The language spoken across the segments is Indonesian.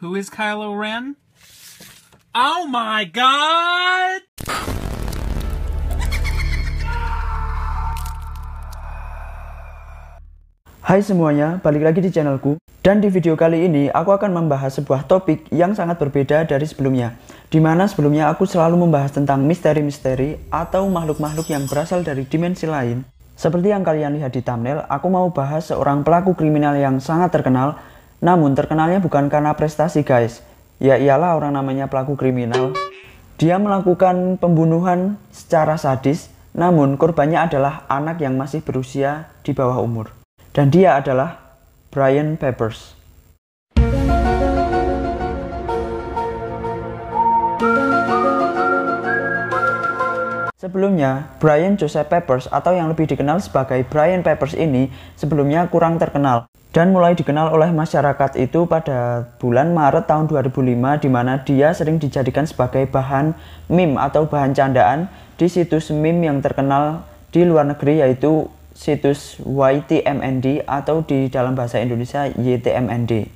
Who is Kylo Ren? Oh my god! Hai semuanya, balik lagi di channelku. Dan di video kali ini, aku akan membahas sebuah topik yang sangat berbeda dari sebelumnya. Dimana sebelumnya aku selalu membahas tentang misteri-misteri atau makhluk-makhluk yang berasal dari dimensi lain. Seperti yang kalian lihat di thumbnail, aku mau bahas seorang pelaku kriminal yang sangat terkenal namun terkenalnya bukan karena prestasi guys, ya ialah orang namanya pelaku kriminal. Dia melakukan pembunuhan secara sadis, namun korbannya adalah anak yang masih berusia di bawah umur. Dan dia adalah Brian Peppers. Sebelumnya, Brian Joseph Peppers atau yang lebih dikenal sebagai Brian Peppers ini sebelumnya kurang terkenal dan mulai dikenal oleh masyarakat itu pada bulan Maret tahun 2005 di mana dia sering dijadikan sebagai bahan meme atau bahan candaan di situs meme yang terkenal di luar negeri yaitu situs YTMND atau di dalam bahasa Indonesia YTMND.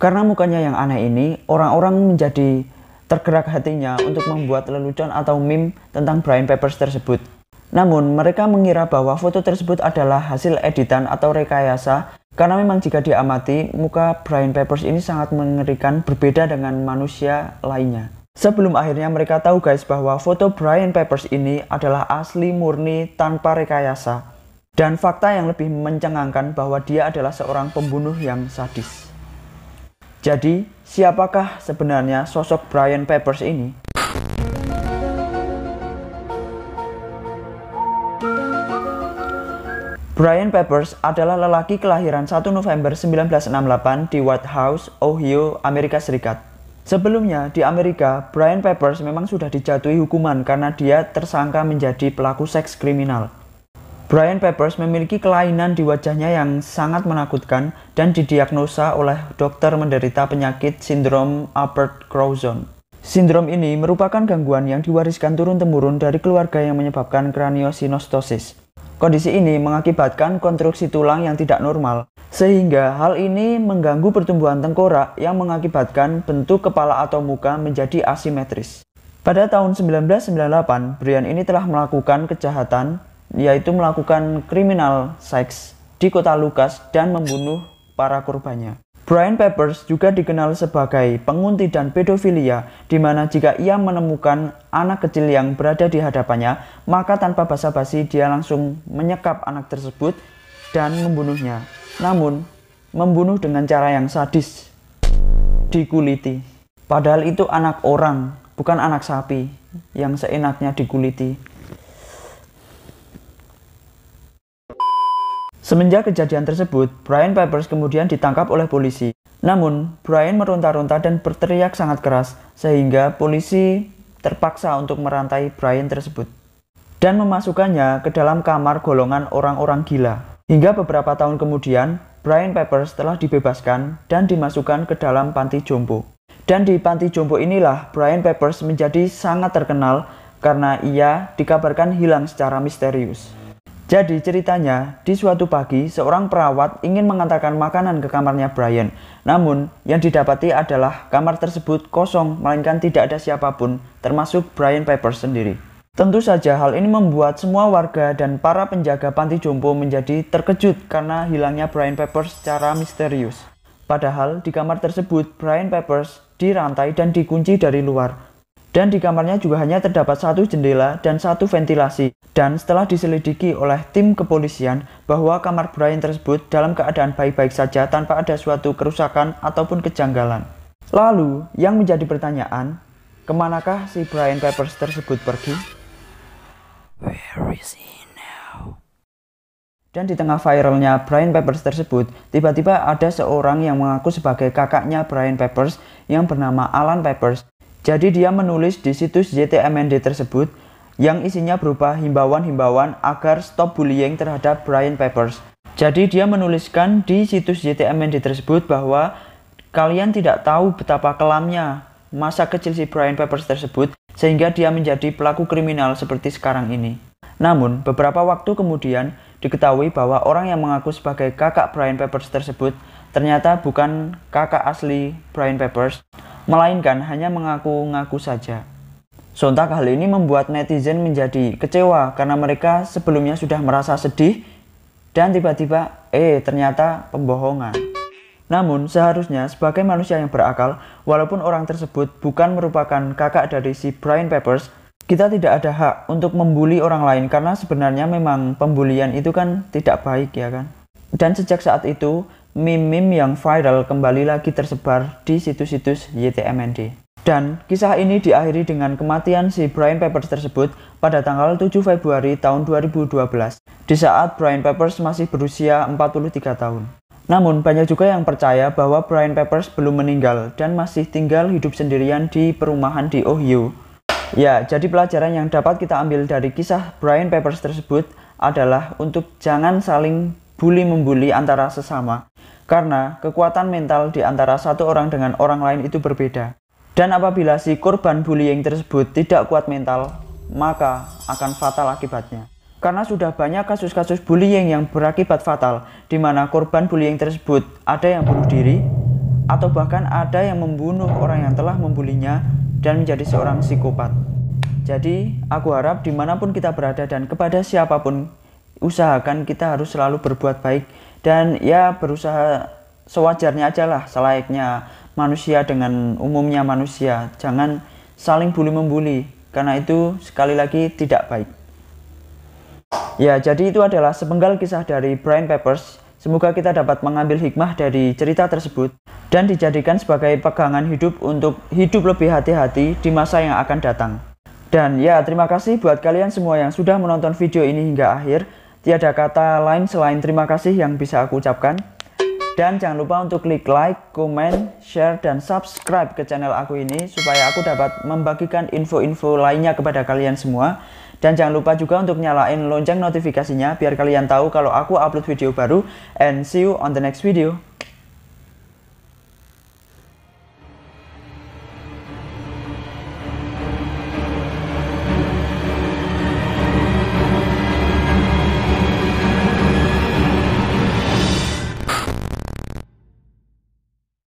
Karena mukanya yang aneh ini, orang-orang menjadi tergerak hatinya untuk membuat lelucon atau meme tentang Brian Peppers tersebut. Namun, mereka mengira bahwa foto tersebut adalah hasil editan atau rekayasa karena memang jika diamati, muka Brian Peppers ini sangat mengerikan berbeda dengan manusia lainnya. Sebelum akhirnya mereka tahu guys bahwa foto Brian Peppers ini adalah asli murni tanpa rekayasa. Dan fakta yang lebih mencengangkan bahwa dia adalah seorang pembunuh yang sadis. Jadi, siapakah sebenarnya sosok Brian Peppers ini? Brian Peppers adalah lelaki kelahiran 1 November 1968 di White House, Ohio, Amerika Serikat. Sebelumnya, di Amerika, Brian Peppers memang sudah dijatuhi hukuman karena dia tersangka menjadi pelaku seks kriminal. Brian Peppers memiliki kelainan di wajahnya yang sangat menakutkan dan didiagnosa oleh dokter menderita penyakit sindrom Albert Crozon. Sindrom ini merupakan gangguan yang diwariskan turun-temurun dari keluarga yang menyebabkan kraniosinostosis. Kondisi ini mengakibatkan konstruksi tulang yang tidak normal, sehingga hal ini mengganggu pertumbuhan tengkorak yang mengakibatkan bentuk kepala atau muka menjadi asimetris. Pada tahun 1998, Brian ini telah melakukan kejahatan, yaitu melakukan kriminal seks di kota Lukas dan membunuh para korbannya. Brian Peppers juga dikenal sebagai pengunti dan pedofilia, di mana jika ia menemukan anak kecil yang berada di hadapannya, maka tanpa basa-basi dia langsung menyekap anak tersebut dan membunuhnya. Namun, membunuh dengan cara yang sadis, dikuliti. Padahal itu anak orang, bukan anak sapi yang seenaknya dikuliti. Semenjak kejadian tersebut, Brian Peppers kemudian ditangkap oleh polisi. Namun, Brian meronta-ronta dan berteriak sangat keras sehingga polisi terpaksa untuk merantai Brian tersebut dan memasukkannya ke dalam kamar golongan orang-orang gila. Hingga beberapa tahun kemudian, Brian Peppers telah dibebaskan dan dimasukkan ke dalam panti jompo. Dan di panti jompo inilah Brian Peppers menjadi sangat terkenal karena ia dikabarkan hilang secara misterius. Jadi ceritanya, di suatu pagi seorang perawat ingin mengantarkan makanan ke kamarnya Brian. Namun, yang didapati adalah kamar tersebut kosong melainkan tidak ada siapapun, termasuk Brian Piper sendiri. Tentu saja hal ini membuat semua warga dan para penjaga panti jompo menjadi terkejut karena hilangnya Brian Papers secara misterius. Padahal di kamar tersebut Brian Peppers dirantai dan dikunci dari luar. Dan di kamarnya juga hanya terdapat satu jendela dan satu ventilasi. Dan setelah diselidiki oleh tim kepolisian bahwa kamar Brian tersebut dalam keadaan baik-baik saja tanpa ada suatu kerusakan ataupun kejanggalan. Lalu, yang menjadi pertanyaan, kemanakah si Brian Peppers tersebut pergi? Where is he now? Dan di tengah viralnya Brian Peppers tersebut, tiba-tiba ada seorang yang mengaku sebagai kakaknya Brian Peppers yang bernama Alan Peppers jadi dia menulis di situs JTMND tersebut yang isinya berupa himbauan-himbauan agar stop bullying terhadap Brian Peppers. Jadi dia menuliskan di situs JTMND tersebut bahwa kalian tidak tahu betapa kelamnya masa kecil si Brian Peppers tersebut sehingga dia menjadi pelaku kriminal seperti sekarang ini. Namun, beberapa waktu kemudian diketahui bahwa orang yang mengaku sebagai kakak Brian Peppers tersebut ternyata bukan kakak asli Brian Peppers, melainkan hanya mengaku-ngaku saja. Sontak hal ini membuat netizen menjadi kecewa karena mereka sebelumnya sudah merasa sedih dan tiba-tiba, eh ternyata pembohongan. Namun seharusnya sebagai manusia yang berakal, walaupun orang tersebut bukan merupakan kakak dari si Brian Peppers, kita tidak ada hak untuk membuli orang lain karena sebenarnya memang pembulian itu kan tidak baik ya kan. Dan sejak saat itu, meme-meme yang viral kembali lagi tersebar di situs-situs YTMND. Dan kisah ini diakhiri dengan kematian si Brian Peppers tersebut pada tanggal 7 Februari tahun 2012, di saat Brian Peppers masih berusia 43 tahun. Namun banyak juga yang percaya bahwa Brian Peppers belum meninggal dan masih tinggal hidup sendirian di perumahan di Ohio. Ya, jadi pelajaran yang dapat kita ambil dari kisah Brian Peppers tersebut adalah untuk jangan saling bully membully antara sesama karena kekuatan mental di antara satu orang dengan orang lain itu berbeda. Dan apabila si korban bullying tersebut tidak kuat mental, maka akan fatal akibatnya. Karena sudah banyak kasus-kasus bullying yang berakibat fatal, di mana korban bullying tersebut ada yang bunuh diri, atau bahkan ada yang membunuh orang yang telah membulinya dan menjadi seorang psikopat. Jadi, aku harap dimanapun kita berada dan kepada siapapun, usahakan kita harus selalu berbuat baik dan ya berusaha sewajarnya aja lah selayaknya manusia dengan umumnya manusia jangan saling bully membuli karena itu sekali lagi tidak baik ya jadi itu adalah sepenggal kisah dari Brian Peppers semoga kita dapat mengambil hikmah dari cerita tersebut dan dijadikan sebagai pegangan hidup untuk hidup lebih hati-hati di masa yang akan datang dan ya terima kasih buat kalian semua yang sudah menonton video ini hingga akhir Tiada kata lain selain terima kasih yang bisa aku ucapkan. Dan jangan lupa untuk klik like, comment, share, dan subscribe ke channel aku ini supaya aku dapat membagikan info-info lainnya kepada kalian semua. Dan jangan lupa juga untuk nyalain lonceng notifikasinya biar kalian tahu kalau aku upload video baru. And see you on the next video.